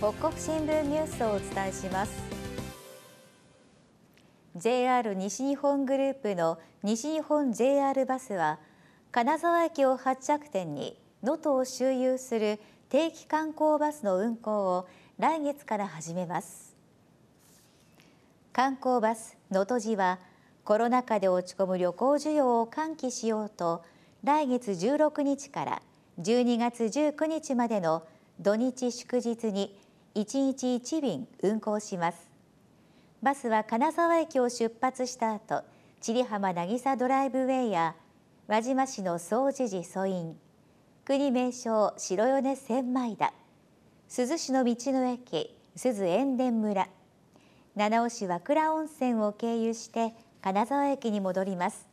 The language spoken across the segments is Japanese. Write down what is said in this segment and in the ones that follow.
北国新聞ニュースをお伝えします JR 西日本グループの西日本 JR バスは金沢駅を発着点に能登を周遊する定期観光バスの運行を来月から始めます観光バス能登路はコロナ禍で落ち込む旅行需要を喚起しようと来月16日から12月19日までの土日祝日に1日1便運行しますバスは金沢駅を出発した後千里浜渚ドライブウェイや輪島市の総持寺祖院国名勝白米千枚田珠洲市の道の駅珠洲塩田村七尾市和倉温泉を経由して金沢駅に戻ります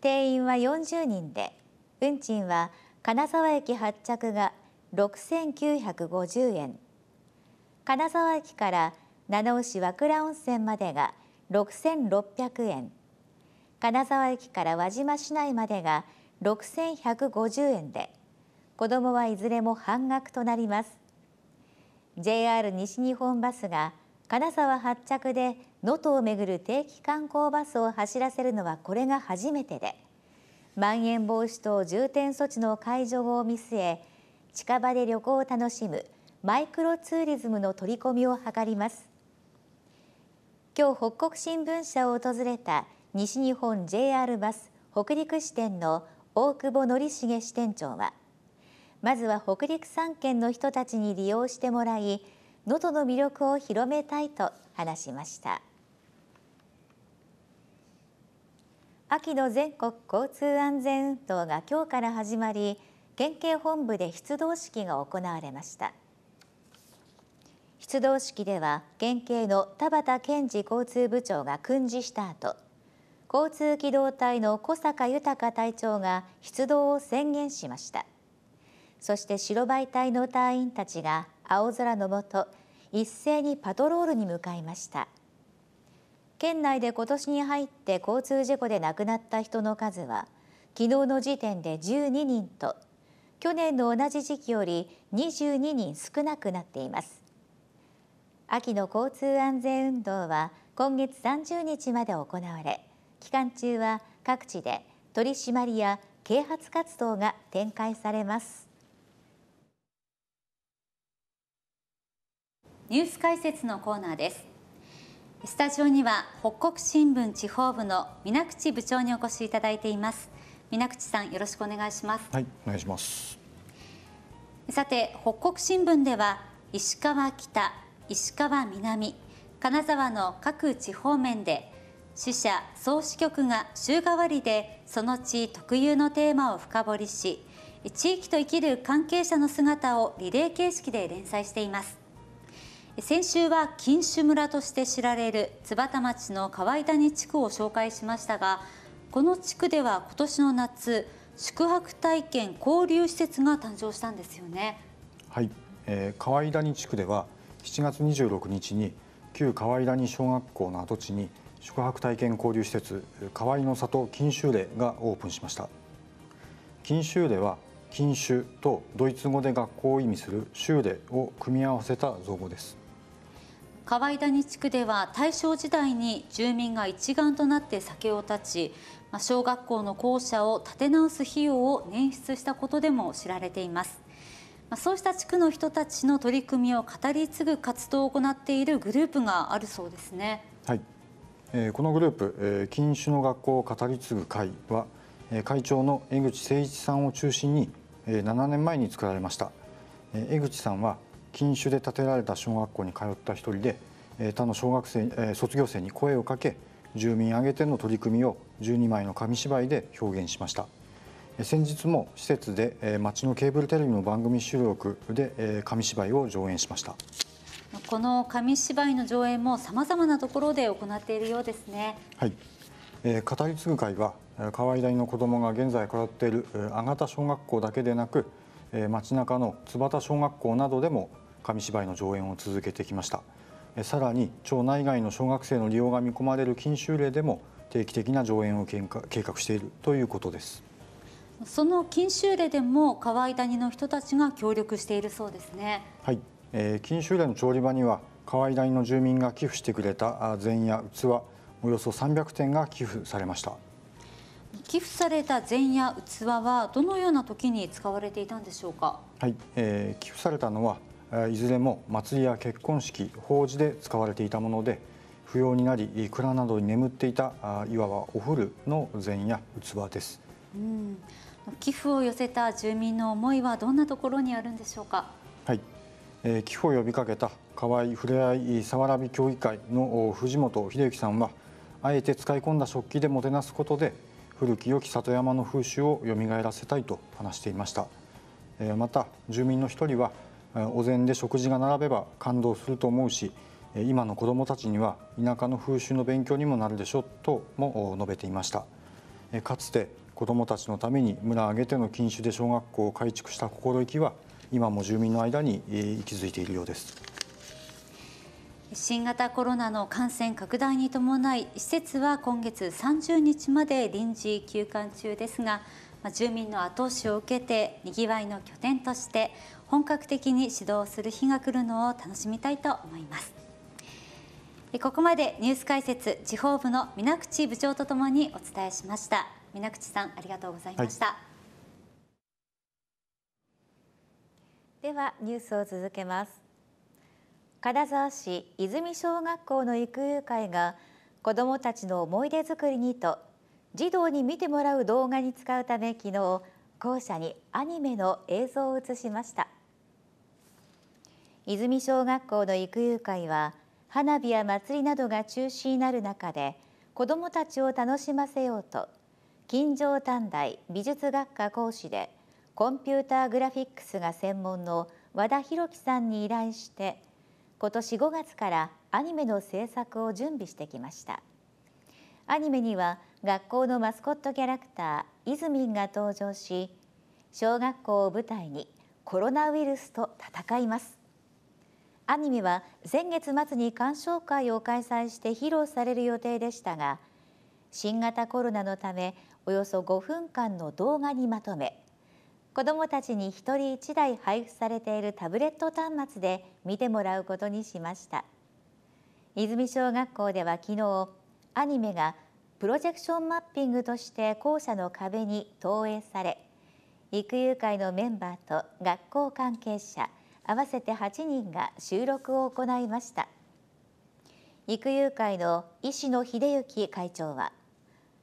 定員は40人で運賃は金沢駅発着が6950円金沢駅から七尾市和倉温泉までが6600円金沢駅から輪島市内までが6150円で子どもはいずれも半額となります JR 西日本バスが金沢発着で能登をめぐる定期観光バスを走らせるのはこれが初めてでまん延防止等重点措置の解除を見据え近場で旅行を楽しむマイクロツーリズムの取り込みを図ります今日北国新聞社を訪れた西日本 JR バス北陸支店の大久保則重支店長はまずは北陸三県の人たちに利用してもらい能登の魅力を広めたいと話しました秋の全国交通安全運動が今日から始まり県警本部で出動式が行われました。出動式では県警の田畑健二交通部長が訓示した後交通機動隊の小坂豊隊長が出動を宣言しましたそして白バイ隊の隊員たちが青空の下一斉にパトロールに向かいました県内で今年に入って交通事故で亡くなった人の数は昨日の時点で12人と去年の同じ時期より22人少なくなっています秋の交通安全運動は今月30日まで行われ期間中は各地で取り締まりや啓発活動が展開されますニュース解説のコーナーですスタジオには北国新聞地方部の水口部長にお越しいただいています水口さんよろしくお願いしますはいお願いしますさて北国新聞では石川北石川南金沢の各地方面で死者総支局が週替わりでその地特有のテーマを深掘りし地域と生きる関係者の姿をリレー形式で連載しています先週は錦糸村として知られる津幡町の河井谷地区を紹介しましたがこの地区では今年の夏宿泊体験交流施設が誕生したんですよねはい、えー、河井谷地区では7月26日に旧河合谷小学校の跡地に宿泊体験交流施設河合の里錦州令がオープンしました錦州令は禁酒とドイツ語で学校を意味する州令を組み合わせた造語です河合谷地区では大正時代に住民が一丸となって酒を断ち小学校の校舎を建て直す費用を捻出したことでも知られていますまあ、そうした地区の人たちの取り組みを語り継ぐ活動を行っているグループがあるそうですね。はい、えー、このグループ、えー、禁酒の学校を語り継ぐ会は、えー、会長の江口誠一さんを中心に、えー、7年前に作られました、えー、江口さんは禁酒で建てられた小学校に通った一人で、えー、他の小学生、えー、卒業生に声をかけ住民挙げての取り組みを12枚の紙芝居で表現しました先日も施設で町のケーブルテレビの番組収録で紙芝居を上演しましたこの紙芝居の上演もさまざまなところで行っているようですねはい、え語り継ぐ会は河合大の子どもが現在通っている阿形小学校だけでなく町中の津幡小学校などでも紙芝居の上演を続けてきましたさらに町内外の小学生の利用が見込まれる禁止令でも定期的な上演を計画しているということですその錦州例でも川井谷の人たちが協力しているそうですね。はい、えー、錦州例の調理場には川井谷の住民が寄付してくれた前や器およそ300点が寄付されました。寄付された前や器はどのような時に使われていたんでしょうか。はい、えー、寄付されたのはいずれも祭りや結婚式、法事で使われていたもので、不要になり蔵などに眠っていたいわばお古の前や器です。うん寄付を寄せた住民の思いはどんなところにあるんでしょうか。はい、えー、寄付を呼びかけた河合ふれあいさわらび協議会の藤本秀之さんはあえて使い込んだ食器でもてなすことで古き良き里山の風習を蘇らせたいと話していました、えー、また住民の一人はお膳で食事が並べば感動すると思うし今の子どもたちには田舎の風習の勉強にもなるでしょうとも述べていましたかつて子どもたちのために村挙げての禁酒で小学校を改築した心意気は今も住民の間に息づいているようです新型コロナの感染拡大に伴い施設は今月30日まで臨時休館中ですが住民の後押しを受けてにぎわいの拠点として本格的に指導する日が来るのを楽しみたいと思いますここまでニュース解説地方部の水口部長とともにお伝えしました。皆口さんありがとうございました、はい、ではニュースを続けます金沢市泉小学校の育友会が子どもたちの思い出作りにと児童に見てもらう動画に使うため昨日校舎にアニメの映像を映しました泉小学校の育友会は花火や祭りなどが中止になる中で子どもたちを楽しませようと金城短大美術学科講師でコンピューターグラフィックスが専門の和田博樹さんに依頼して今年5月からアニメの制作を準備してきましたアニメには学校のマスコットキャラクターイズミンが登場し小学校を舞台にコロナウイルスと戦いますアニメは先月末に鑑賞会を開催して披露される予定でしたが新型コロナのためおよそ5分間の動画にまとめ子どもたちに1人1台配布されているタブレット端末で見てもらうことにしました泉小学校では昨日アニメがプロジェクションマッピングとして校舎の壁に投影され育友会のメンバーと学校関係者合わせて8人が収録を行いました育友会の石野秀幸会長は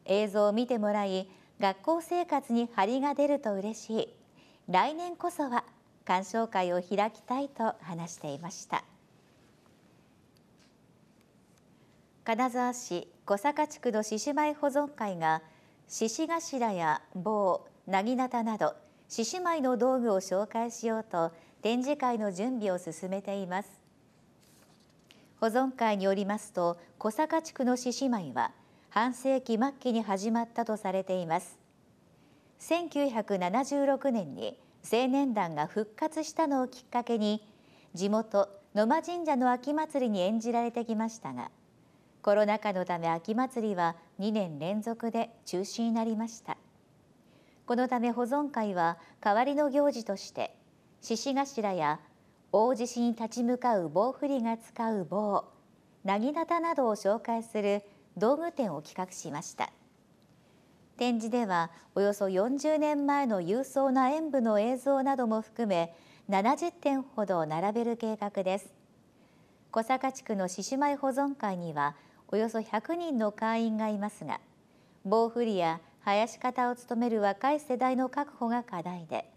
映像を見てもらい学校生活に張りが出ると嬉しい来年こそは鑑賞会を開きたいと話していました金沢市小坂地区の獅子舞保存会が獅子頭や棒なぎなたなど獅子舞の道具を紹介しようと展示会の準備を進めています保存会によりますと小坂地区の獅子舞は半世紀末期に始まったとされています1976年に青年団が復活したのをきっかけに地元野間神社の秋祭りに演じられてきましたがコロナ禍のため秋祭りは2年連続で中止になりましたこのため保存会は代わりの行事として獅子頭や大獅子に立ち向かう棒振りが使う棒薙刀などを紹介する道具展を企画しました展示ではおよそ40年前の勇壮な演舞の映像なども含め70点ほど並べる計画です小坂地区の獅子舞保存会にはおよそ100人の会員がいますが棒振りや林方を務める若い世代の確保が課題で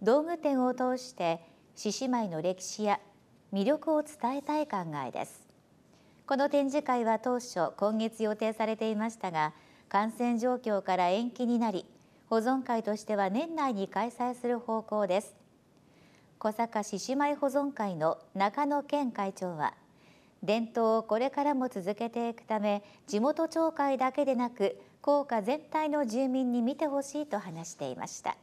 道具展を通して獅子舞の歴史や魅力を伝えたい考えですこの展示会は当初今月予定されていましたが感染状況から延期になり保存会としては年内に開催する方向です小坂獅子舞保存会の中野健会長は伝統をこれからも続けていくため地元町会だけでなく効果全体の住民に見てほしいと話していました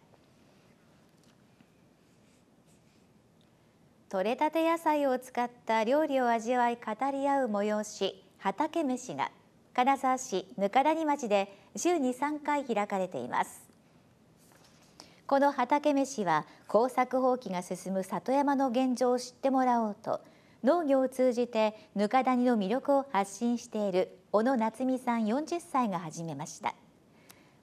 採れたて野菜を使った料理を味わい語り合う催し畑飯が金沢市ぬか谷町で週に3回開かれていますこの畑飯は耕作放棄が進む里山の現状を知ってもらおうと農業を通じてぬか谷の魅力を発信している小野夏美さん40歳が始めました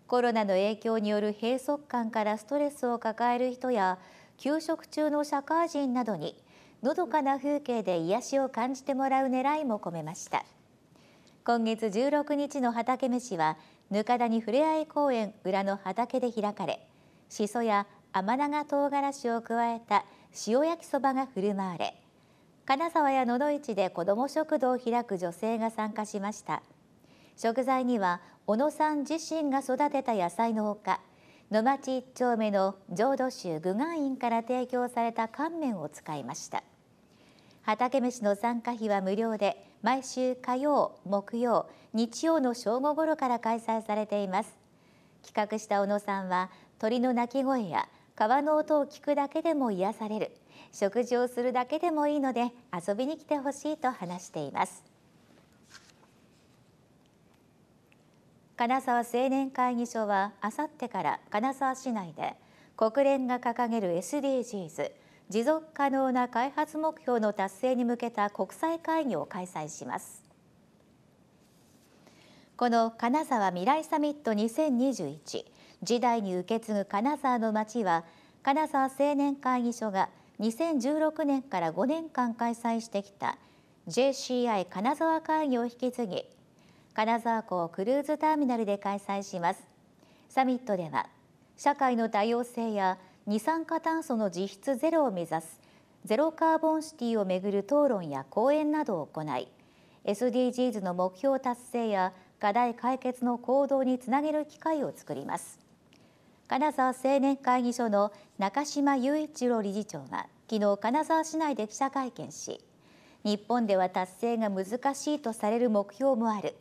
コロナの影響による閉塞感からストレスを抱える人や休職中の社会人などにのどかな風景で癒しを感じてもらう狙いも込めました今月16日の畑飯はぬかだにふれあい公園裏の畑で開かれしそや甘長唐辛子を加えた塩焼きそばが振る舞われ金沢や野々市で子ども食堂を開く女性が参加しました食材には小野さん自身が育てた野菜のほか野町1丁目の浄土宗具願院から提供された乾麺を使いました畑飯の参加費は無料で毎週火曜、木曜、日曜の正午頃から開催されています企画した小野さんは鳥の鳴き声や川の音を聞くだけでも癒される食事をするだけでもいいので遊びに来てほしいと話しています金沢青年会議所はあさってから金沢市内で国連が掲げる SDGs 持続可能な開発目標の達成に向けた国際会議を開催しますこの金沢未来サミット2021時代に受け継ぐ金沢の街は金沢青年会議所が2016年から5年間開催してきた JCI 金沢会議を引き継ぎ金沢港クルーズターミナルで開催しますサミットでは社会の多様性や二酸化炭素の実質ゼロを目指すゼロカーボンシティをめぐる討論や講演などを行い SDGs の目標達成や課題解決の行動につなげる機会を作ります金沢青年会議所の中島雄一郎理事長は昨日金沢市内で記者会見し日本では達成が難しいとされる目標もある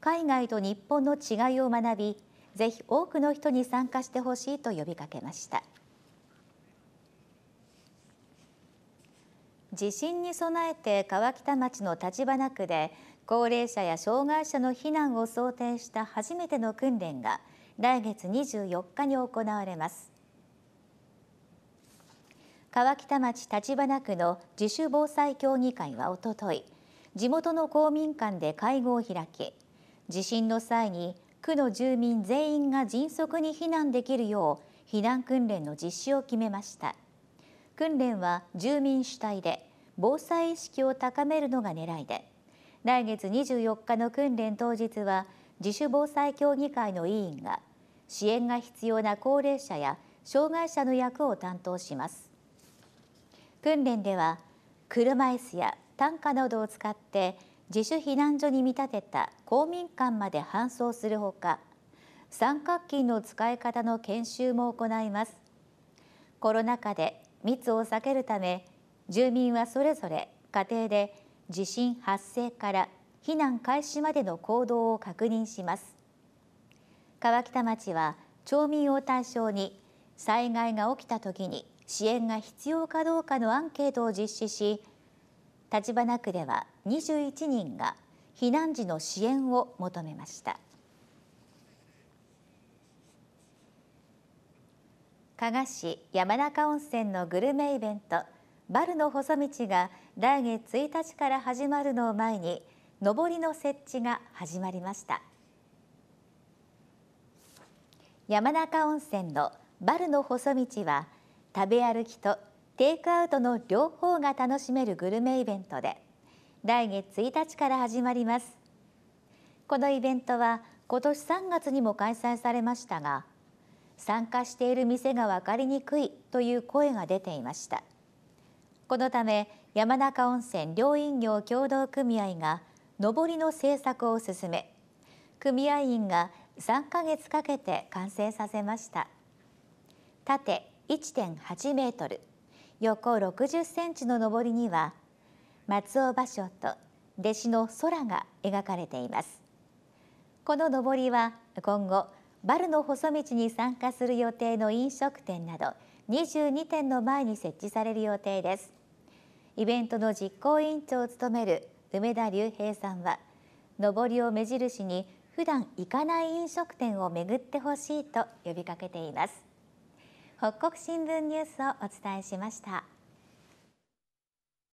海外と日本の違いを学びぜひ多くの人に参加してほしいと呼びかけました地震に備えて川北町の立花区で高齢者や障害者の避難を想定した初めての訓練が来月24日に行われます川北町立花区の自主防災協議会はおととい地元の公民館で会合を開き地震の際に区の住民全員が迅速に避難できるよう避難訓練の実施を決めました訓練は住民主体で防災意識を高めるのが狙いで来月24日の訓練当日は自主防災協議会の委員が支援が必要な高齢者や障害者の役を担当します訓練では車椅子や担架などを使って自主避難所に見立てた公民館まで搬送するほか三角巾の使い方の研修も行いますコロナ禍で密を避けるため住民はそれぞれ家庭で地震発生から避難開始までの行動を確認します川北町は町民を対象に災害が起きたときに支援が必要かどうかのアンケートを実施し立花区では21人が避難時の支援を求めました加賀市山中温泉のグルメイベントバルの細道が来月1日から始まるのを前に上りの設置が始まりました山中温泉のバルの細道は食べ歩きとテイクアウトの両方が楽しめるグルメイベントで来月1日から始まりますこのイベントは今年3月にも開催されましたが参加している店が分かりにくいという声が出ていましたこのため山中温泉両飲業協同組合が上りの政策を進め組合員が3ヶ月かけて完成させました縦1.8メートル横60センチの上りには松尾芭蕉と弟子の空が描かれていますこの上りは今後バルの細道に参加する予定の飲食店など22店の前に設置される予定ですイベントの実行委員長を務める梅田隆平さんは上りを目印に普段行かない飲食店を巡ってほしいと呼びかけています北国新聞ニュースをお伝えしました。